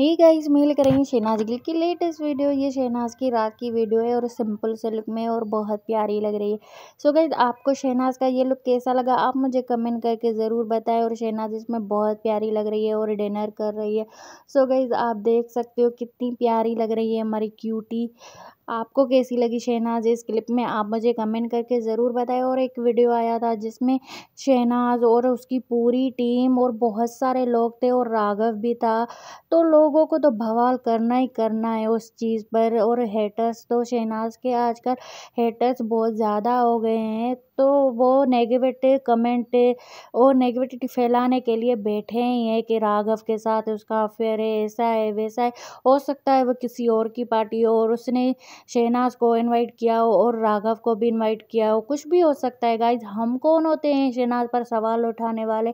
ही guys मिल करेंगे शहनाज गिल की latest video ये शहनाज की रात की वीडियो है और सिंपल से लुक में और बहुत प्यारी लग रही है सो so गाइस आपको शहनाज का ये लुक कैसा लगा आप मुझे कमेंट करके ज़रूर बताएं और शहनाज इसमें बहुत प्यारी लग रही है और डिनर कर रही है सो so गाइस आप देख सकते हो कितनी प्यारी लग रही है हमारी क्यूटी आपको कैसी लगी शहनाज इस क्लिप में आप मुझे कमेंट करके ज़रूर बताएं और एक वीडियो आया था जिसमें शहनाज और उसकी पूरी टीम और बहुत सारे लोग थे और राघव भी था तो लोग लोगों को तो बवाल करना ही करना है उस चीज़ पर और हेटर्स तो शहनाज के आजकल हेटर्स बहुत ज़्यादा हो गए हैं तो वो नेगेटिव कमेंट और नेगेटिविटी फैलाने के लिए बैठे ही हैं कि राघव के साथ उसका अफेयर है ऐसा है वैसा है हो सकता है वो किसी और की पार्टी हो और उसने शहनाज को इनवाइट किया हो और राघव को भी इनवाइट किया हो कुछ भी हो सकता है गाइज हम कौन होते हैं शहनाज पर सवाल उठाने वाले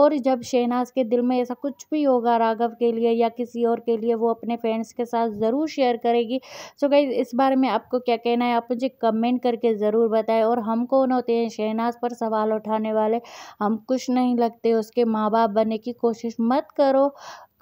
और जब शहनाज के दिल में ऐसा कुछ भी होगा राघव के लिए या किसी और के लिए वो अपने फ्रेंड्स के साथ ज़रूर शेयर करेगी सो so इस बारे में आपको क्या कहना है आप मुझे कमेंट करके ज़रूर बताएं और हम कौन होते हैं शहनाज पर सवाल उठाने वाले हम कुछ नहीं लगते उसके माँ बाप बनने की कोशिश मत करो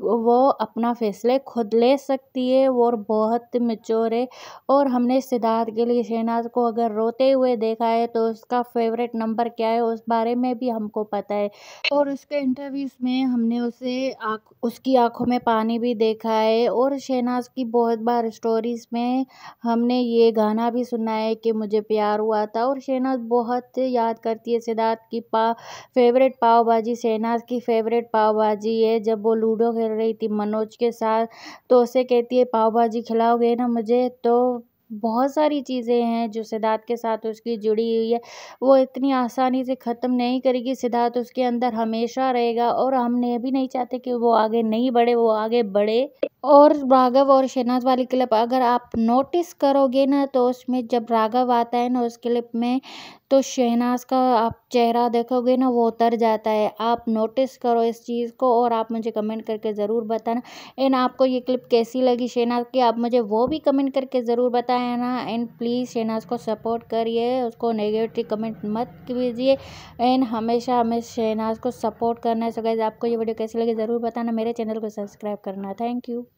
वो अपना फैसले खुद ले सकती है वो बहुत मेच्योर है और हमने सिद्धार्थ के लिए शहनाज को अगर रोते हुए देखा है तो उसका फेवरेट नंबर क्या है उस बारे में भी हमको पता है और उसके इंटरव्यूज़ में हमने उसे आँख उसकी आँखों में पानी भी देखा है और शहनाज की बहुत बार स्टोरीज़ में हमने ये गाना भी सुना है कि मुझे प्यार हुआ था और शहनाज बहुत याद करती है सिद्धार्थ की पा फेवरेट पाव भाजी शहनाज की फेवरेट पाव भाजी है जब वो लूडो खेल खेल रही थी मनोज के साथ तो उसे कहती है पाव भाजी खिलाओगे ना मुझे तो बहुत सारी चीज़ें हैं जो सिद्धार्थ के साथ उसकी जुड़ी हुई है वो इतनी आसानी से ख़त्म नहीं करेगी सिद्धार्थ उसके अंदर हमेशा रहेगा और हमने भी नहीं चाहते कि वो आगे नहीं बढ़े वो आगे बढ़े और राघव और शहनाज वाली क्लिप अगर आप नोटिस करोगे ना तो उसमें जब राघव आता है ना उस क्लिप में तो शहनाज का आप चेहरा देखोगे ना वो उतर जाता है आप नोटिस करो इस चीज़ को और आप मुझे कमेंट करके ज़रूर बताना एंड आपको ये क्लिप कैसी लगी शहनाज की आप मुझे वो भी कमेंट करके ज़रूर बताए ना एंड प्लीज़ शहनाज को सपोर्ट करिए उसको नेगेटिव कमेंट मत कीजिए एंड हमेशा हमें शहनाज को सपोर्ट करना है सो गाइज आपको ये वीडियो कैसी लगी ज़रूर बताना मेरे चैनल को सब्सक्राइब करना थैंक यू